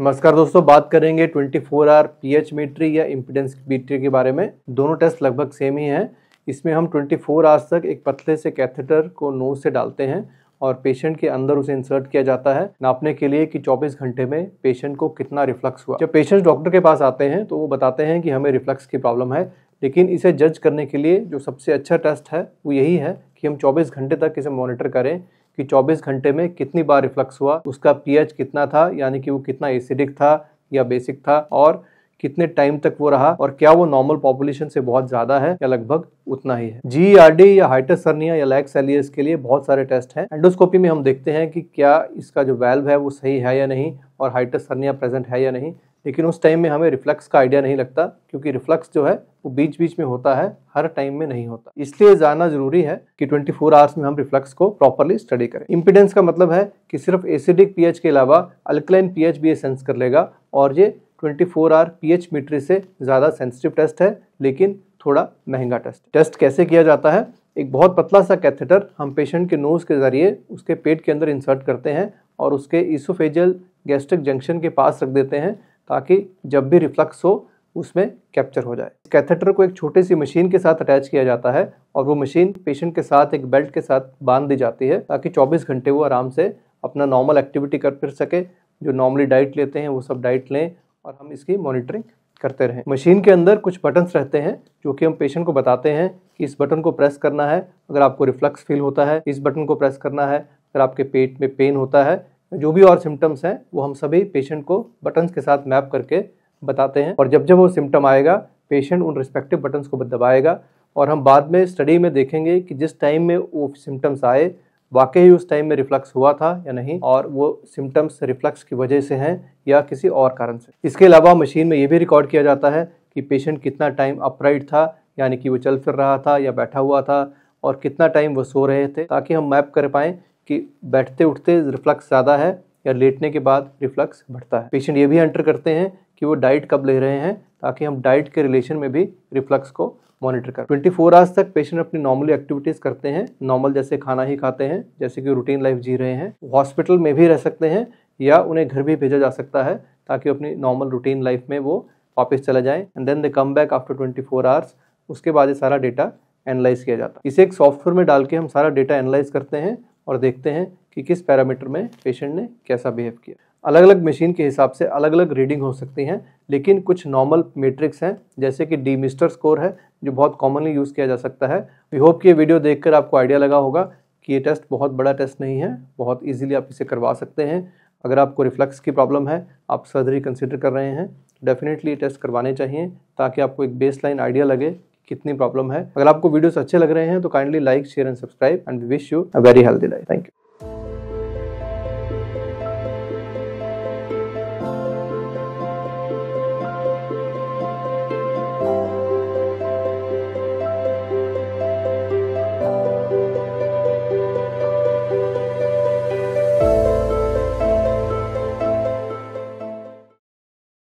नमस्कार दोस्तों बात करेंगे 24 फोर आर पी मीटरी या इम्पिडेंस मीटरी के बारे में दोनों टेस्ट लगभग सेम ही हैं इसमें हम 24 फोर आवर्स तक एक पतले से कैथेटर को नोज से डालते हैं और पेशेंट के अंदर उसे इंसर्ट किया जाता है नापने के लिए कि 24 घंटे में पेशेंट को कितना रिफ्लक्स हुआ जब पेशेंट डॉक्टर के पास आते हैं तो वो बताते हैं कि हमें रिफ्लक्स की प्रॉब्लम है लेकिन इसे जज करने के लिए जो सबसे अच्छा टेस्ट है वो यही है कि हम चौबीस घंटे तक इसे मॉनिटर करें कि 24 घंटे में कितनी बार रिफ्लक्स हुआ उसका पीएच कितना था यानी कि वो कितना एसिडिक था या बेसिक था और कितने टाइम तक वो रहा और क्या वो नॉर्मल पॉपुलेशन से बहुत ज्यादा है या लगभग उतना ही है जी e या हाइटस सर्निया या लैक सेलियस के लिए बहुत सारे टेस्ट हैं एंडोस्कोपी में हम देखते हैं कि क्या इसका जो वेल्व है वो सही है या नहीं और हाइटस प्रेजेंट है या नहीं लेकिन उस टाइम में हमें रिफ्लक्स का आइडिया नहीं लगता क्योंकि रिफ्लक्स जो है वो बीच बीच में होता है हर टाइम में नहीं होता इसलिए जानना जरूरी है कि 24 फोर आवर्स में हम रिफ्लक्स को प्रॉपरली स्टडी करें इम्पिडेंस का मतलब है कि सिर्फ एसिडिक पीएच के अलावा अल्कलाइन पीएच भी ये सेंस कर लेगा और ये 24 फोर आवर पीएच मीटरी से ज़्यादा सेंसिटिव टेस्ट है लेकिन थोड़ा महंगा टेस्ट टेस्ट कैसे किया जाता है एक बहुत पतला सा कैथेटर हम पेशेंट के नोज़ के ज़रिए उसके पेट के अंदर इंसर्ट करते हैं और उसके इसोफेजल गैस्ट्रिक जंक्शन के पास रख देते हैं ताकि जब भी रिफ्लक्स हो उसमें कैप्चर हो जाए कैथेटर को एक छोटी सी मशीन के साथ अटैच किया जाता है और वो मशीन पेशेंट के साथ एक बेल्ट के साथ बांध दी जाती है ताकि 24 घंटे वो आराम से अपना नॉर्मल एक्टिविटी कर फिर सके जो नॉर्मली डाइट लेते हैं वो सब डाइट लें और हम इसकी मॉनिटरिंग करते रहें मशीन के अंदर कुछ बटन्स रहते हैं जो कि हम पेशेंट को बताते हैं कि इस बटन को प्रेस करना है अगर आपको रिफ्लक्स फील होता है इस बटन को प्रेस करना है अगर आपके पेट में पेन होता है जो भी और सिम्टम्स हैं वो हम सभी पेशेंट को बटन्स के साथ मैप करके बताते हैं और जब जब वो सिम्टम आएगा पेशेंट उन रिस्पेक्टिव बटन्स को दबाएगा और हम बाद में स्टडी में देखेंगे कि जिस टाइम में वो सिम्टम्स आए वाकई ही उस टाइम में रिफ्लक्स हुआ था या नहीं और वो सिम्टम्स रिफ्लक्स की वजह से हैं या किसी और कारण से इसके अलावा मशीन में ये भी रिकॉर्ड किया जाता है कि पेशेंट कितना टाइम अपराइट था यानी कि वो चल फिर रहा था या बैठा हुआ था और कितना टाइम वो सो रहे थे ताकि हम मैप कर पाएँ कि बैठते उठते रिफ्लक्स ज़्यादा है या लेटने के बाद रिफ्लक्स बढ़ता है पेशेंट ये भी एंटर करते हैं कि वो डाइट कब ले रहे हैं ताकि हम डाइट के रिलेशन में भी रिफ्लक्स को मॉनिटर कर 24 फोर आवर्स तक पेशेंट अपनी नॉर्मली एक्टिविटीज़ करते हैं नॉर्मल जैसे खाना ही खाते हैं जैसे कि रूटीन लाइफ जी रहे हैं हॉस्पिटल में भी रह सकते हैं या उन्हें घर भी भेजा जा सकता है ताकि अपनी नॉर्मल रूटीन लाइफ में वो वापस चला जाए and then they come back after twenty four hours उसके बाद ये सारा डेटा एनालाइज किया जाता है इसे एक सॉफ्टवेयर में डाल के हम सारा डेटा एनालाइज करते हैं और देखते हैं कि किस पैरामीटर में पेशेंट ने कैसा बिहेव किया अलग अलग मशीन के हिसाब से अलग अलग रीडिंग हो सकती हैं लेकिन कुछ नॉर्मल मेट्रिक्स हैं जैसे कि डी मिस्टर स्कोर है जो बहुत कॉमनली यूज़ किया जा सकता है वी होप कि ये वीडियो देखकर आपको आइडिया लगा होगा कि ये टेस्ट बहुत बड़ा टेस्ट नहीं है बहुत इजीली आप इसे करवा सकते हैं अगर आपको रिफ्लक्स की प्रॉब्लम है आप सर्जरी कंसिडर कर रहे हैं डेफिनेटली टेस्ट करवाने चाहिए ताकि आपको एक बेस लाइन आइडिया लगे कितनी प्रॉब्लम है अगर आपको वीडियोस अच्छे लग रहे हैं तो kindly like share and subscribe and wish you a very healthy life thank you